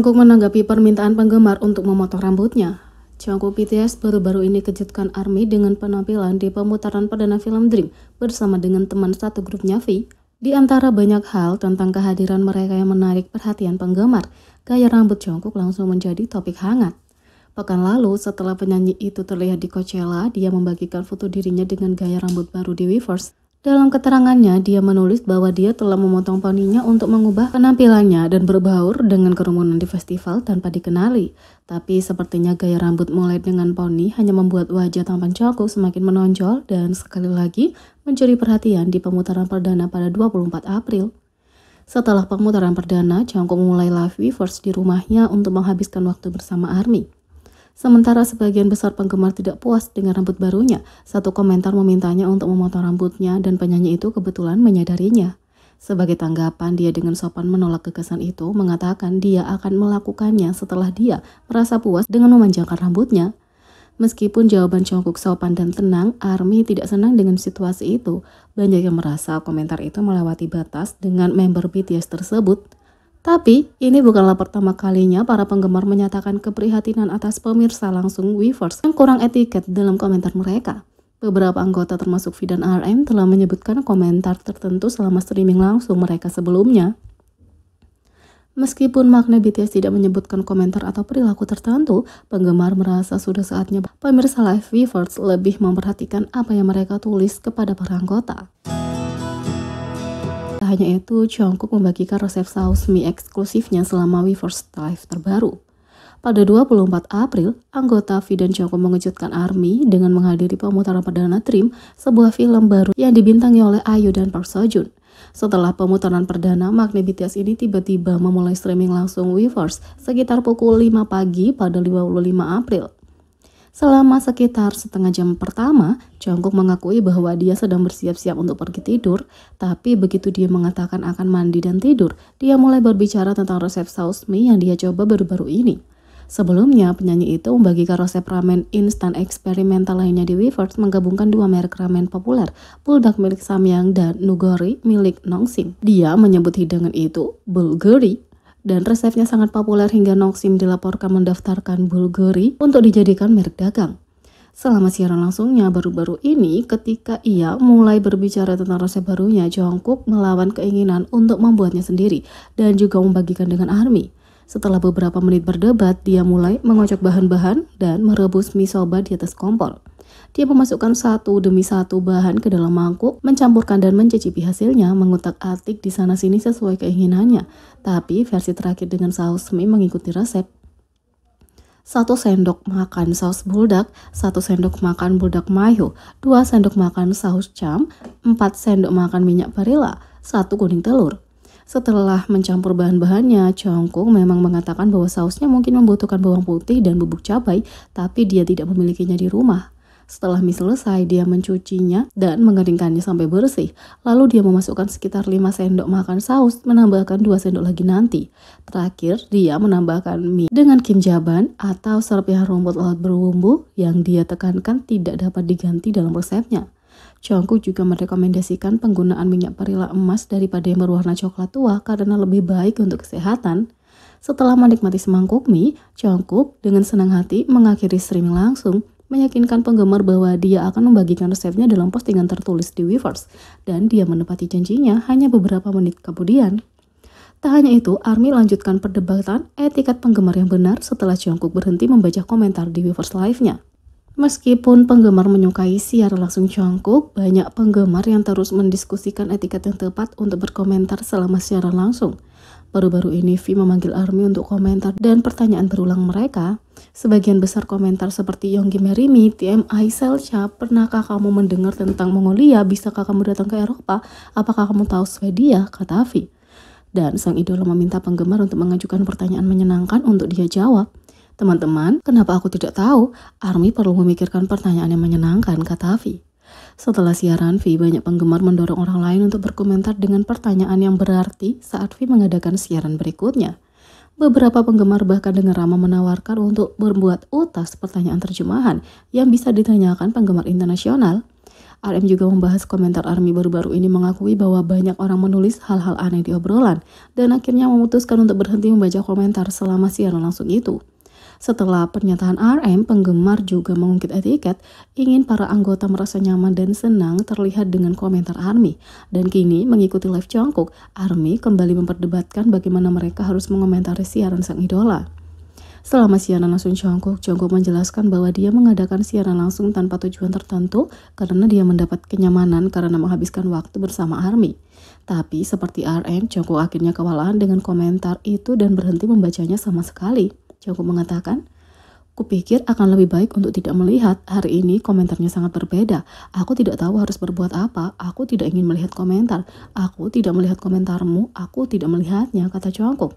Jungkook menanggapi permintaan penggemar untuk memotong rambutnya. Jungkook BTS baru-baru ini kejutkan ARMY dengan penampilan di pemutaran perdana film Dream bersama dengan teman satu grupnya V. Di antara banyak hal tentang kehadiran mereka yang menarik perhatian penggemar, gaya rambut Jungkook langsung menjadi topik hangat. Pekan lalu, setelah penyanyi itu terlihat di Coachella, dia membagikan foto dirinya dengan gaya rambut baru di Weverse. Dalam keterangannya, dia menulis bahwa dia telah memotong poninya untuk mengubah penampilannya dan berbaur dengan kerumunan di festival tanpa dikenali. Tapi sepertinya gaya rambut mulai dengan poni hanya membuat wajah tampan cokok semakin menonjol dan sekali lagi mencuri perhatian di pemutaran perdana pada 24 April. Setelah pemutaran perdana, Jungkook mulai live first di rumahnya untuk menghabiskan waktu bersama ARMY. Sementara sebagian besar penggemar tidak puas dengan rambut barunya, satu komentar memintanya untuk memotong rambutnya dan penyanyi itu kebetulan menyadarinya. Sebagai tanggapan, dia dengan sopan menolak kekesan itu, mengatakan dia akan melakukannya setelah dia merasa puas dengan memanjangkan rambutnya. Meskipun jawaban Jungkook sopan dan tenang, ARMY tidak senang dengan situasi itu. Banyak yang merasa komentar itu melewati batas dengan member BTS tersebut. Tapi, ini bukanlah pertama kalinya para penggemar menyatakan keprihatinan atas pemirsa langsung Weavers yang kurang etiket dalam komentar mereka. Beberapa anggota termasuk V dan RM telah menyebutkan komentar tertentu selama streaming langsung mereka sebelumnya. Meskipun makna BTS tidak menyebutkan komentar atau perilaku tertentu, penggemar merasa sudah saatnya pemirsa live Weavers lebih memperhatikan apa yang mereka tulis kepada para anggota hanya itu, Jungkook membagikan resep saus mie eksklusifnya selama We First Live terbaru. Pada 24 April, anggota V dan Jungkook mengejutkan ARMY dengan menghadiri pemutaran perdana Dream, sebuah film baru yang dibintangi oleh Ayu dan Park Seo Joon. Setelah pemutaran perdana, Magnet BTS ini tiba-tiba memulai streaming langsung Weverse sekitar pukul 5 pagi pada 25 April. Selama sekitar setengah jam pertama, Jungkook mengakui bahwa dia sedang bersiap-siap untuk pergi tidur, tapi begitu dia mengatakan akan mandi dan tidur, dia mulai berbicara tentang resep saus mie yang dia coba baru-baru ini. Sebelumnya, penyanyi itu membagikan resep ramen instan eksperimental lainnya di Weverse menggabungkan dua merek ramen populer, Bulldog milik Samyang dan Nugori milik Nongsim. Dia menyebut hidangan itu Bulgari dan resepnya sangat populer hingga Noxim dilaporkan mendaftarkan Bulgari untuk dijadikan merek dagang. Selama siaran langsungnya baru-baru ini, ketika ia mulai berbicara tentang resep barunya, Jongkook melawan keinginan untuk membuatnya sendiri dan juga membagikan dengan ARMY. Setelah beberapa menit berdebat, dia mulai mengocok bahan-bahan dan merebus mie soba di atas kompor. Dia memasukkan satu demi satu bahan ke dalam mangkuk, mencampurkan dan mencicipi hasilnya, mengutak-atik di sana-sini sesuai keinginannya. Tapi versi terakhir dengan saus mie mengikuti resep satu sendok makan saus buldak, satu sendok makan buldak mayo, dua sendok makan saus cam, empat sendok makan minyak barilla, satu kuning telur. Setelah mencampur bahan-bahannya, Jongkung memang mengatakan bahwa sausnya mungkin membutuhkan bawang putih dan bubuk cabai, tapi dia tidak memilikinya di rumah. Setelah mie selesai, dia mencucinya dan mengeringkannya sampai bersih. Lalu dia memasukkan sekitar 5 sendok makan saus, menambahkan 2 sendok lagi nanti. Terakhir, dia menambahkan mie dengan kimjaban atau serpihan rumput laut berbumbu yang dia tekankan tidak dapat diganti dalam resepnya. Jungkook juga merekomendasikan penggunaan minyak perila emas daripada yang berwarna coklat tua karena lebih baik untuk kesehatan. Setelah menikmati semangkuk mie, Jungkook dengan senang hati mengakhiri streaming langsung meyakinkan penggemar bahwa dia akan membagikan resepnya dalam postingan tertulis di Weverse, dan dia menepati janjinya hanya beberapa menit kemudian. Tak hanya itu, Army lanjutkan perdebatan etikat penggemar yang benar setelah Jungkook berhenti membaca komentar di Weverse live-nya. Meskipun penggemar menyukai siar langsung Jungkook, banyak penggemar yang terus mendiskusikan etiket yang tepat untuk berkomentar selama siaran langsung. Baru-baru ini V memanggil ARMY untuk komentar dan pertanyaan berulang mereka. Sebagian besar komentar seperti Yonggi Merimi, TMI, Selcha, pernahkah kamu mendengar tentang Mongolia, bisakah kamu datang ke Eropa, apakah kamu tahu Swedia, kata V. Dan sang idola meminta penggemar untuk mengajukan pertanyaan menyenangkan untuk dia jawab. Teman-teman, kenapa aku tidak tahu? Army perlu memikirkan pertanyaan yang menyenangkan, kata V. Setelah siaran V, banyak penggemar mendorong orang lain untuk berkomentar dengan pertanyaan yang berarti saat V mengadakan siaran berikutnya. Beberapa penggemar bahkan dengan ramah menawarkan untuk membuat utas pertanyaan terjemahan yang bisa ditanyakan penggemar internasional. RM juga membahas komentar Army baru-baru ini mengakui bahwa banyak orang menulis hal-hal aneh di obrolan dan akhirnya memutuskan untuk berhenti membaca komentar selama siaran langsung itu. Setelah pernyataan RM, penggemar juga mengungkit etiket, ingin para anggota merasa nyaman dan senang terlihat dengan komentar ARMY. Dan kini mengikuti live Jungkook, ARMY kembali memperdebatkan bagaimana mereka harus mengomentari siaran sang idola. Selama siaran langsung Jungkook, Jungkook menjelaskan bahwa dia mengadakan siaran langsung tanpa tujuan tertentu karena dia mendapat kenyamanan karena menghabiskan waktu bersama ARMY. Tapi seperti RM, Jungkook akhirnya kewalahan dengan komentar itu dan berhenti membacanya sama sekali. Jacob mengatakan, Kupikir akan lebih baik untuk tidak melihat. Hari ini komentarnya sangat berbeda. Aku tidak tahu harus berbuat apa. Aku tidak ingin melihat komentar. Aku tidak melihat komentarmu. Aku tidak melihatnya, kata Jungkook.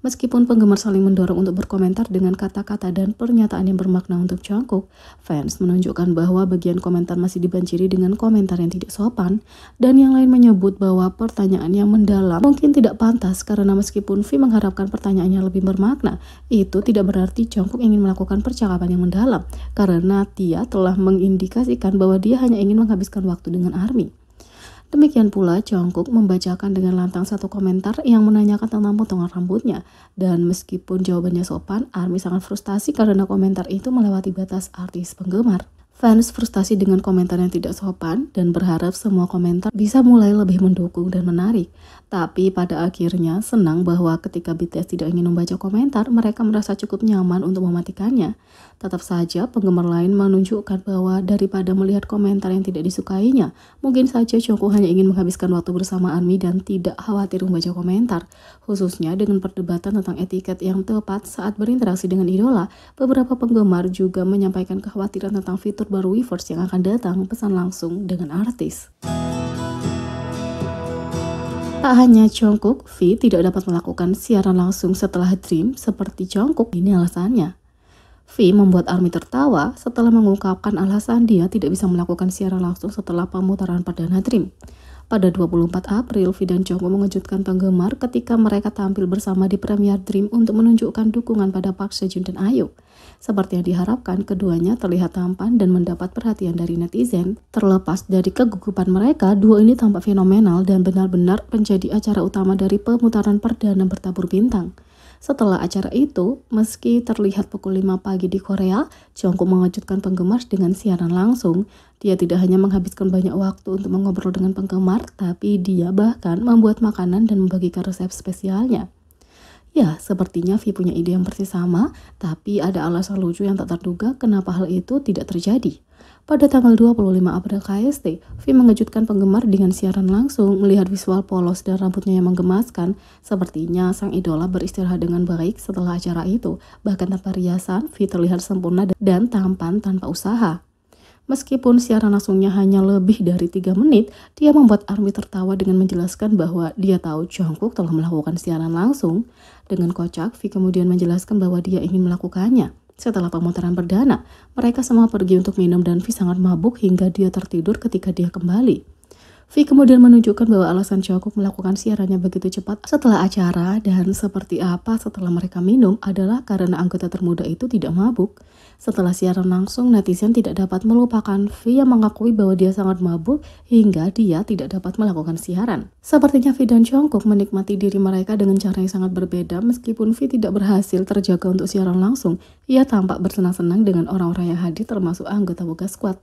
Meskipun penggemar saling mendorong untuk berkomentar dengan kata-kata dan pernyataan yang bermakna untuk Jungkook, fans menunjukkan bahwa bagian komentar masih dibanjiri dengan komentar yang tidak sopan, dan yang lain menyebut bahwa pertanyaan yang mendalam mungkin tidak pantas karena meskipun V mengharapkan pertanyaannya lebih bermakna, itu tidak berarti Jungkook ingin melakukan percakapan yang mendalam, karena Tia telah mengindikasikan bahwa dia hanya ingin menghabiskan waktu dengan ARMY. Demikian pula Jongkook membacakan dengan lantang satu komentar yang menanyakan tentang potongan rambutnya. Dan meskipun jawabannya sopan, ARMY sangat frustasi karena komentar itu melewati batas artis penggemar. Fans frustasi dengan komentar yang tidak sopan dan berharap semua komentar bisa mulai lebih mendukung dan menarik. Tapi pada akhirnya senang bahwa ketika BTS tidak ingin membaca komentar, mereka merasa cukup nyaman untuk mematikannya. Tetap saja penggemar lain menunjukkan bahwa daripada melihat komentar yang tidak disukainya, mungkin saja Jungkook hanya ingin menghabiskan waktu bersama Army dan tidak khawatir membaca komentar. Khususnya dengan perdebatan tentang etiket yang tepat saat berinteraksi dengan idola, beberapa penggemar juga menyampaikan kekhawatiran tentang fitur Baru Weverse yang akan datang pesan langsung dengan artis. Tak hanya Jungkook, V tidak dapat melakukan siaran langsung setelah Dream seperti Jungkook. Ini alasannya. V membuat ARMY tertawa setelah mengungkapkan alasan dia tidak bisa melakukan siaran langsung setelah pemutaran perdana Dream. Pada 24 April, Fidan Jongo mengejutkan penggemar ketika mereka tampil bersama di Premier Dream untuk menunjukkan dukungan pada Park Sejun dan Ayu. Seperti yang diharapkan, keduanya terlihat tampan dan mendapat perhatian dari netizen. Terlepas dari kegugupan mereka, duo ini tampak fenomenal dan benar-benar menjadi acara utama dari pemutaran perdana bertabur bintang. Setelah acara itu, meski terlihat pukul 5 pagi di Korea, Jungkook mengejutkan penggemar dengan siaran langsung. Dia tidak hanya menghabiskan banyak waktu untuk mengobrol dengan penggemar, tapi dia bahkan membuat makanan dan membagikan resep spesialnya. Ya, sepertinya V punya ide yang persis sama, tapi ada alasan lucu yang tak terduga kenapa hal itu tidak terjadi. Pada tanggal 25 April KST, V mengejutkan penggemar dengan siaran langsung melihat visual polos dan rambutnya yang menggemaskan. Sepertinya sang idola beristirahat dengan baik setelah acara itu, bahkan tanpa riasan, V terlihat sempurna dan tampan tanpa usaha. Meskipun siaran langsungnya hanya lebih dari tiga menit, dia membuat ARMY tertawa dengan menjelaskan bahwa dia tahu Jungkook telah melakukan siaran langsung. Dengan kocak, V kemudian menjelaskan bahwa dia ingin melakukannya. Setelah pemutaran perdana, mereka semua pergi untuk minum dan V sangat mabuk hingga dia tertidur ketika dia kembali. V kemudian menunjukkan bahwa alasan Jungkook melakukan siarannya begitu cepat setelah acara dan seperti apa setelah mereka minum adalah karena anggota termuda itu tidak mabuk. Setelah siaran langsung, netizen tidak dapat melupakan V yang mengakui bahwa dia sangat mabuk hingga dia tidak dapat melakukan siaran. Sepertinya V dan Jungkook menikmati diri mereka dengan cara yang sangat berbeda meskipun V tidak berhasil terjaga untuk siaran langsung. Ia tampak bersenang-senang dengan orang-orang yang hadir termasuk anggota Boga Squad.